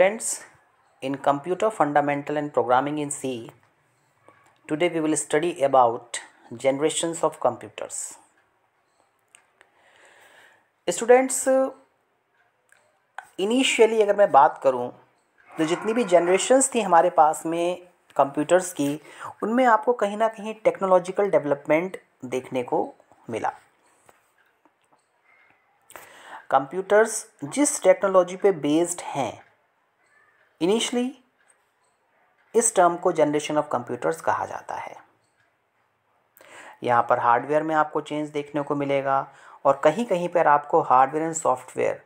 Friends, in Computer Fundamental and Programming in C, today we will study about generations of computers. Students, initially अगर मैं बात करूँ तो जितनी भी generations थी हमारे पास में computers की उनमें आपको कहीं ना कहीं technological development देखने को मिला कंप्यूटर्स जिस टेक्नोलॉजी पे बेस्ड हैं इनिशली इस टर्म को जनरेशन ऑफ कंप्यूटर्स कहा जाता है यहाँ पर हार्डवेयर में आपको चेंज देखने को मिलेगा और कहीं कहीं पर आपको हार्डवेयर एंड सॉफ्टवेयर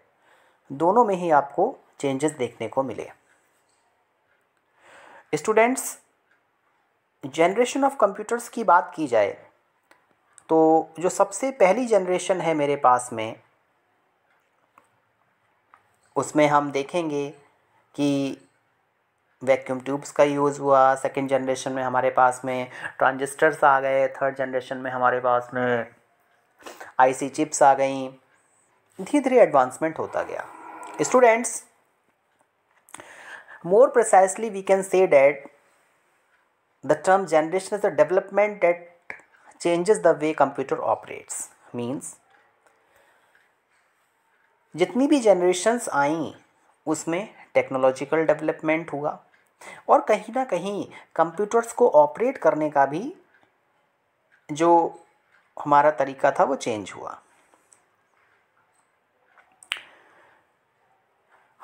दोनों में ही आपको चेंजेस देखने को मिले स्टूडेंट्स जनरेशन ऑफ कंप्यूटर्स की बात की जाए तो जो सबसे पहली जनरेशन है मेरे पास में उसमें हम देखेंगे कि वैक्यूम ट्यूब्स का यूज़ हुआ सेकेंड जनरेशन में हमारे पास में ट्रांजिस्टर्स आ गए थर्ड जनरेशन में हमारे पास में आईसी चिप्स आ गई धीरे धीरे एडवांसमेंट होता गया students more precisely we can say that the term generation is the development that changes the way computer operates means जितनी भी जनरेशन्स आई उसमें टेक्नोलॉजिकल डेवलपमेंट हुआ और कहीं ना कहीं कंप्यूटर्स को ऑपरेट करने का भी जो हमारा तरीका था वो चेंज हुआ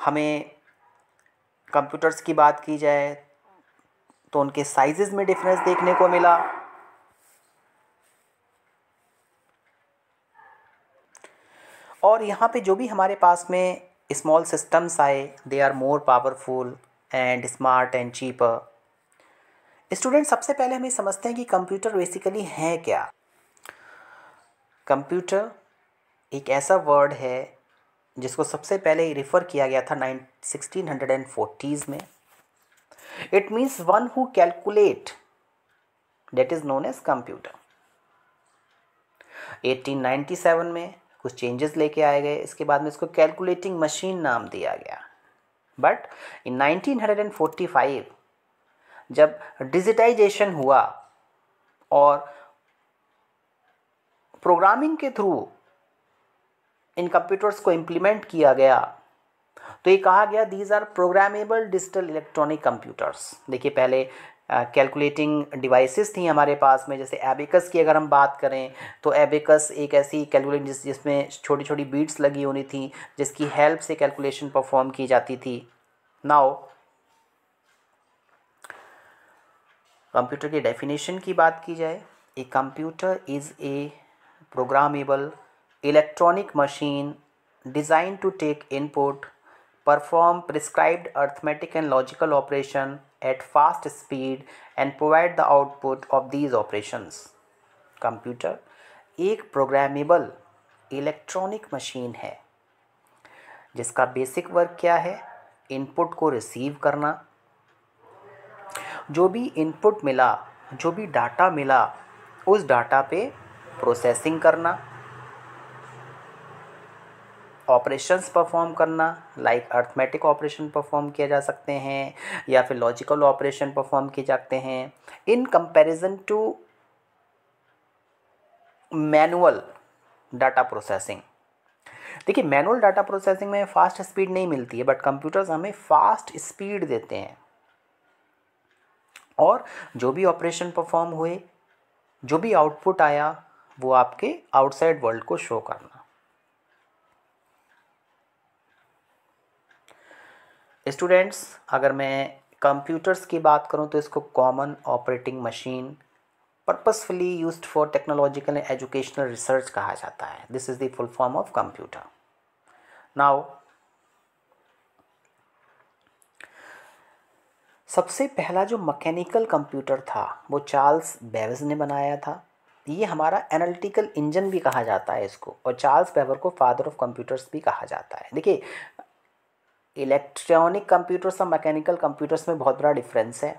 हमें कंप्यूटर्स की बात की जाए तो उनके साइजेस में डिफरेंस देखने को मिला और यहाँ पे जो भी हमारे पास में स्मॉल सिस्टम्स आए they are more powerful and smart and cheaper student सबसे पहले हमें समझते हैं कि कंप्यूटर बेसिकली है क्या कंप्यूटर एक ऐसा वर्ड है जिसको सबसे पहले रिफ़र किया गया था nine sixteen hundred and forties में it means one who calculate that is known as computer 1897 में कुछ चेंजेस लेके आए गए इसके बाद में इसको कैलकुलेटिंग मशीन नाम दिया गया बट इन 1945 जब डिजिटाइजेशन हुआ और प्रोग्रामिंग के थ्रू इन कंप्यूटर्स को इम्प्लीमेंट किया गया तो ये कहा गया these are programmable digital electronic computers देखिए पहले कैलकुलेटिंग डिवाइसेस थी हमारे पास में जैसे एबिकस की अगर हम बात करें तो एबिकस एक ऐसी कैलकुलेट जिस जिसमें छोटी छोटी बीट्स लगी होनी थी जिसकी हेल्प से कैलकुलेशन परफॉर्म की जाती थी नाउ कंप्यूटर की डेफिनेशन की बात की जाए a computer is a programmable electronic machine design to take input perform prescribed arithmetic and logical operation at fast speed and provide the output of these operations computer एक programmable electronic machine है जिसका basic work क्या है input को receive करना जो भी input मिला जो भी data मिला उस data पे processing करना ऑपरेशंस परफॉर्म करना लाइक अर्थमेटिक ऑपरेशन परफॉर्म किया जा सकते हैं या फिर लॉजिकल ऑपरेशन परफॉर्म किए जाते हैं in comparison to manual data processing देखिए मैनुअल डाटा प्रोसेसिंग में फास्ट स्पीड नहीं मिलती है बट कंप्यूटर्स हमें फास्ट स्पीड देते हैं और जो भी ऑपरेशन परफॉर्म हुए जो भी आउटपुट आया वो आपके आउटसाइड वर्ल्ड को शो करना स्टूडेंट्स अगर मैं कंप्यूटर्स की बात करूं तो इसको common operating machine purposefully used for technological and educational research कहा जाता है this is the full form of computer now सबसे पहला जो मैकेनिकल कंप्यूटर था वो चार्ल्स बेवज ने बनाया था ये हमारा एनालिटिकल इंजन भी कहा जाता है इसको और चार्ल्स बेवर को फादर ऑफ कंप्यूटर्स भी कहा जाता है देखिए इलेक्ट्रॉनिक कंप्यूटर्स और मैकेनिकल कंप्यूटर्स में बहुत बड़ा डिफरेंस है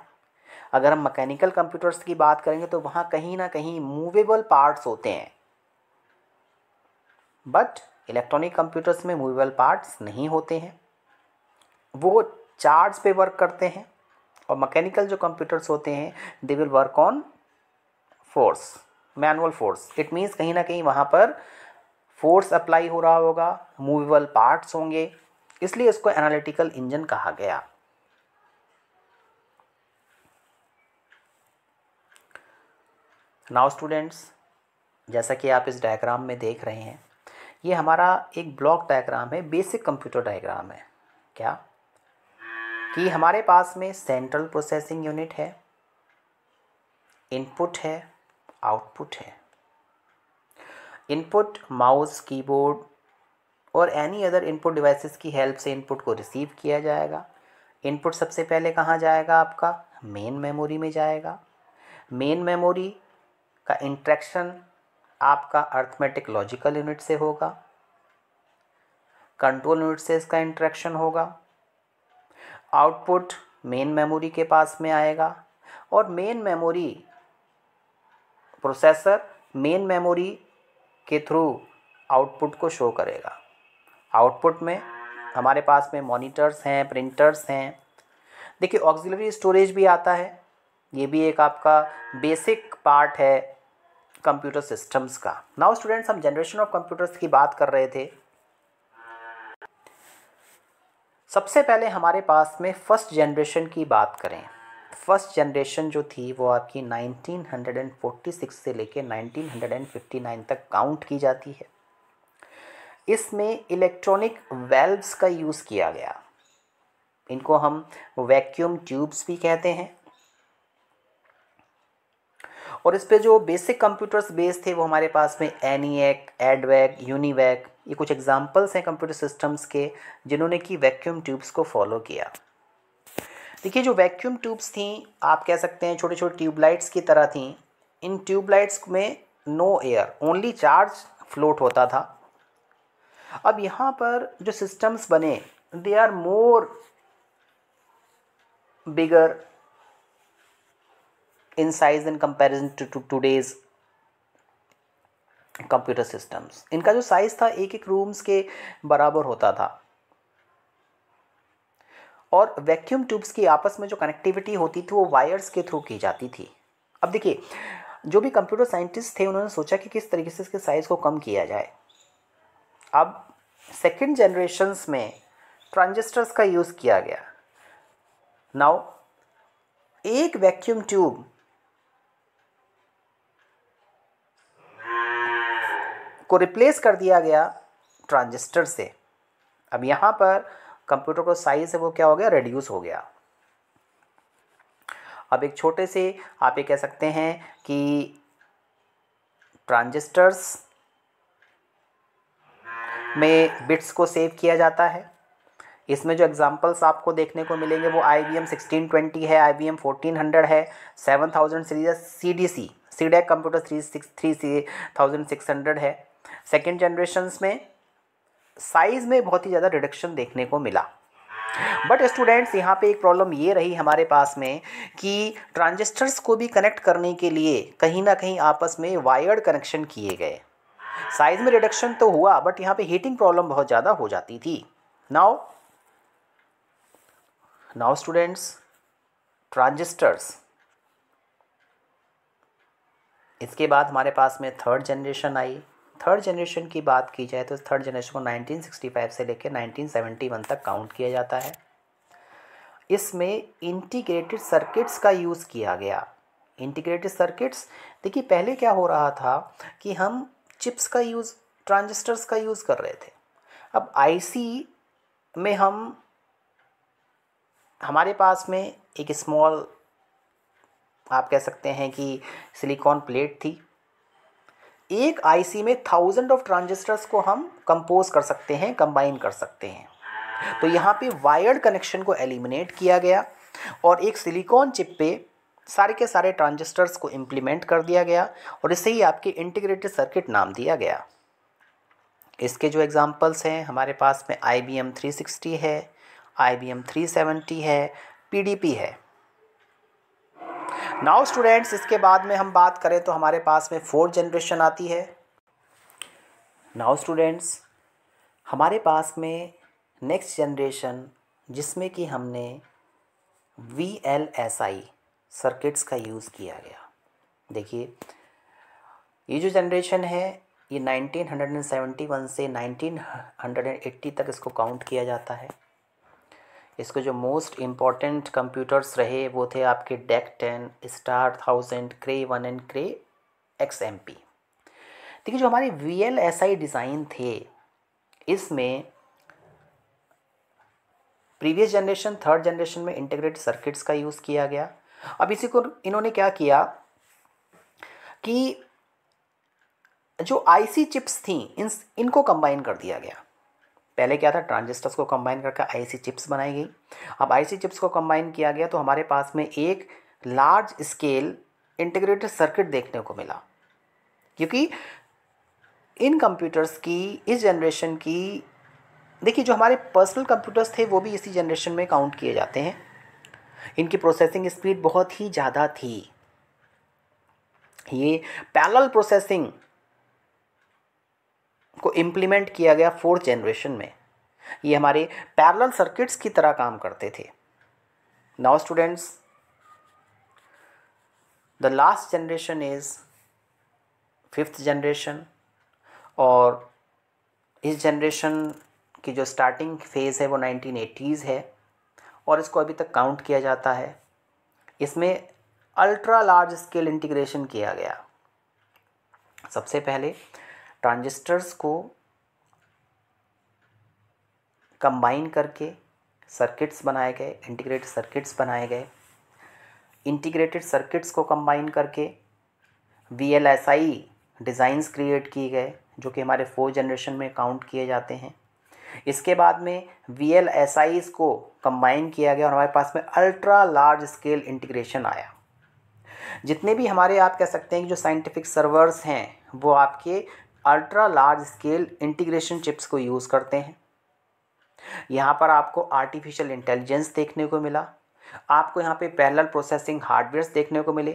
अगर हम मैकेनिकल कंप्यूटर्स की बात करेंगे तो वहाँ कहीं ना कहीं मूवेबल पार्ट्स होते हैं बट इलेक्ट्रॉनिक कंप्यूटर्स में मूवेबल पार्ट्स नहीं होते हैं वो चार्ज पे वर्क करते हैं और मैकेनिकल जो कंप्यूटर्स होते हैं they will work on force manual force it means कहीं ना कहीं वहाँ पर फोर्स अप्लाई हो रहा होगा मूवेबल पार्ट्स होंगे इसलिए इसको एनालिटिकल इंजन कहा गया नाउ स्टूडेंट्स जैसा कि आप इस डायग्राम में देख रहे हैं ये हमारा एक ब्लॉक डायग्राम है बेसिक कंप्यूटर डायग्राम है क्या कि हमारे पास में सेंट्रल प्रोसेसिंग यूनिट है इनपुट है आउटपुट है इनपुट माउस कीबोर्ड और एनी अदर इनपुट डिवाइसेस की हेल्प से इनपुट को रिसीव किया जाएगा इनपुट सबसे पहले कहाँ जाएगा आपका मेन मेमोरी में जाएगा मेन मेमोरी का इंट्रैक्शन आपका अर्थमेटिक लॉजिकल यूनिट से होगा कंट्रोल यूनिट से इसका इंट्रैक्शन होगा आउटपुट मेन मेमोरी के पास में आएगा और main memory processor main memory के थ्रू आउटपुट को शो करेगा आउटपुट में हमारे पास में मॉनिटर्स हैं प्रिंटर्स हैं देखिए ऑक्सिलरी स्टोरेज भी आता है ये भी एक आपका बेसिक पार्ट है कंप्यूटर सिस्टम्स का नाउ स्टूडेंट्स हम जनरेशन ऑफ कंप्यूटर्स की बात कर रहे थे सबसे पहले हमारे पास में फर्स्ट जनरेशन की बात करें फर्स्ट जनरेशन जो थी वो आपकी 1946 से लेके 1959 तक काउंट की जाती है इसमें इलेक्ट्रॉनिक वेल्व्स का यूज़ किया गया इनको हम वैक्यूम ट्यूब्स भी कहते हैं और इस पर जो बेसिक कंप्यूटर्स बेस थे वो हमारे पास में एनीएक एडवैक यूनिवैक ये कुछ एग्जांपल्स हैं कंप्यूटर सिस्टम्स के जिन्होंने कि वैक्यूम ट्यूब्स को फॉलो किया देखिए जो वैक्यूम ट्यूब्स थी आप कह सकते हैं छोटे छोटे ट्यूबलाइट्स की तरह थी इन ट्यूबलाइट्स में no air only charge float होता था अब यहाँ पर जो सिस्टम्स बने they are more in size in comparison to to today's computer systems इनका जो साइज था एक एक रूम्स के बराबर होता था और वैक्यूम ट्यूब्स की आपस में जो कनेक्टिविटी होती थी वो वायर्स के थ्रू की जाती थी अब देखिए जो भी कंप्यूटर साइंटिस्ट थे उन्होंने सोचा कि किस तरीके से इसके साइज़ को कम किया जाए अब सेकेंड जनरेशन्स में ट्रांजिस्टर्स का यूज़ किया गया नाउ एक वैक्यूम ट्यूब को रिप्लेस कर दिया गया ट्रांजिस्टर से अब यहाँ पर कंप्यूटर का साइज़ है वो क्या हो गया रेड्यूस हो गया अब एक छोटे से आप ये कह सकते हैं कि ट्रांजिस्टर्स में बिट्स को सेव किया जाता है इसमें जो एग्जांपल्स आपको देखने को मिलेंगे वो I B M sixteen twenty है I B M fourteen hundred है seven thousand series C D C C DEC computer three six three C thousand six hundred है सेकेंड जनरेशन्स में साइज़ में बहुत ही ज़्यादा रिडक्शन देखने को मिला बट स्टूडेंट्स यहाँ पे एक प्रॉब्लम ये रही हमारे पास में कि ट्रांजिस्टर्स को भी कनेक्ट करने के लिए कहीं ना कहीं आपस में वायर्ड कनेक्शन किए गए साइज में रिडक्शन तो हुआ बट यहाँ पे हीटिंग प्रॉब्लम बहुत ज़्यादा हो जाती थी नाउ नाउ स्टूडेंट्स ट्रांजिस्टर्स इसके बाद हमारे पास में थर्ड जनरेशन आई थर्ड जनरेशन की बात की जाए तो थर्ड जनरेशन को 1965 से लेकर 1971 तक काउंट किया जाता है इसमें इंटीग्रेटेड सर्किट्स का यूज़ किया गया इंटीग्रेटेड सर्किट्स देखिए पहले क्या हो रहा था कि हम चिप्स का यूज़ ट्रांजिस्टर्स का यूज़ कर रहे थे अब आईसी में हम हमारे पास में एक स्मॉल आप कह सकते हैं कि सिलिकॉन प्लेट थी एक आईसी में थाउजेंड ऑफ ट्रांजिस्टर्स को हम कंपोज कर सकते हैं कंबाइन कर सकते हैं तो यहाँ पे वायर्ड कनेक्शन को एलिमिनेट किया गया और एक सिलिकॉन चिप पे सारे के सारे ट्रांजिस्टर्स को इम्प्लीमेंट कर दिया गया और इसे ही आपके इंटीग्रेटेड सर्किट नाम दिया गया इसके जो एग्ज़ाम्पल्स हैं हमारे पास में I B M three sixty है I B M three seventy है पी डी पी है नाउ स्टूडेंट्स इसके बाद में हम बात करें तो हमारे पास में फोर्थ जनरेशन आती है नाउ स्टूडेंट्स हमारे पास में नेक्स्ट जनरेशन जिसमें कि हमने V L S I circuits का यूज़ किया गया देखिए ये जो जनरेशन है ये 1971 से 1980 तक इसको काउंट किया जाता है इसके जो मोस्ट इम्पॉर्टेंट कंप्यूटर्स रहे वो थे आपके DEC ten star thousand Cray one and Cray X M P देखिए जो हमारे V L S I design थे इसमें प्रीवियस जनरेशन थर्ड जनरेशन में इंटीग्रेटेड सर्किट्स का यूज़ किया गया अब इसी को इन्होंने क्या किया कि जो आईसी चिप्स थी इन इनको कंबाइन कर दिया गया पहले क्या था ट्रांजिस्टर्स को कंबाइन करके आईसी चिप्स बनाई गई अब आईसी चिप्स को कंबाइन किया गया तो हमारे पास में एक लार्ज स्केल इंटीग्रेटेड सर्किट देखने को मिला क्योंकि इन कंप्यूटर्स की इस जनरेशन की देखिए जो हमारे पर्सनल कंप्यूटर्स थे वो भी इसी जनरेशन में काउंट किए जाते हैं इनकी प्रोसेसिंग स्पीड बहुत ही ज़्यादा थी ये पैरल प्रोसेसिंग को इम्प्लीमेंट किया गया फोर्थ जनरेशन में ये हमारे पैरल सर्किट्स की तरह काम करते थे now students the last generation is fifth generation और इस जनरेशन की जो स्टार्टिंग फेज़ है वो नाइनटीन एटीज़ है और इसको अभी तक काउंट किया जाता है इसमें अल्ट्रा लार्ज स्केल इंटीग्रेशन किया गया सबसे पहले ट्रांजिस्टर्स को कंबाइन करके सर्किट्स बनाए गए इंटीग्रेटेड सर्किट्स बनाए गए इंटीग्रेटेड सर्किट्स को कंबाइन करके V L S I designs create किए गए जो कि हमारे फोर जनरेशन में काउंट किए जाते हैं इसके बाद में वी एल एस आईज को कंबाइन किया गया और हमारे पास में अल्ट्रा लार्ज स्केल इंटीग्रेशन आया जितने भी हमारे आप कह सकते हैं कि जो साइंटिफिक सर्वर्स हैं वो आपके ultra large scale integration chips को यूज़ करते हैं यहाँ पर आपको आर्टिफिशियल इंटेलिजेंस देखने को मिला आपको यहाँ पे पैरेलल प्रोसेसिंग हार्डवेयर देखने को मिले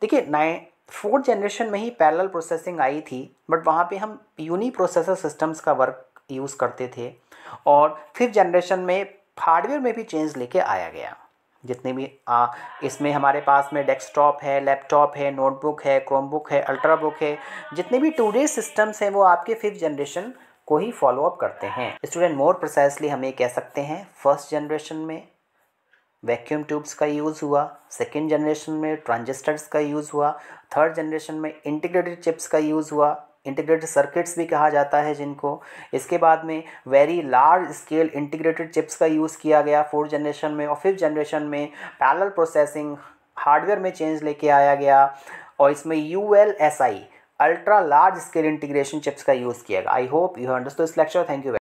देखिए नाइन फोर्थ जनरेशन में ही पैरेलल प्रोसेसिंग आई थी बट वहाँ पे हम यूनी प्रोसेसर सिस्टम्स का वर्क यूज़ करते थे और फिफ्थ जनरेशन में हार्डवेयर में भी चेंज लेके आया गया जितने भी आ, इसमें हमारे पास में डेस्कटॉप है लैपटॉप है नोटबुक है क्रोमबुक है अल्ट्राबुक है जितने भी डे सिस्टम्स हैं वो आपके फिफ्थ जनरेशन को ही फॉलोअप करते हैं स्टूडेंट मोर प्रोसेसली हम ये कह सकते हैं फर्स्ट जनरेशन में वैक्यूम ट्यूब्स का यूज़ हुआ सेकेंड जनरेशन में ट्रांजिस्टर्स का यूज़ हुआ थर्ड जनरेशन में इंटीग्रेटेड चिप्स का यूज़ हुआ इंटीग्रेटेड सर्किट्स भी कहा जाता है जिनको इसके बाद में very large scale integrated chips का यूज़ किया गया फोर्थ जनरेशन में और फिफ्थ जनरेशन में पैरल प्रोसेसिंग हार्डवेयर में चेंज लेके आया गया और इसमें U L S I ultra large scale integration chips का यूज़ किया गया आई होप यू अंडरस्टो इस लेक्चर थैंक यू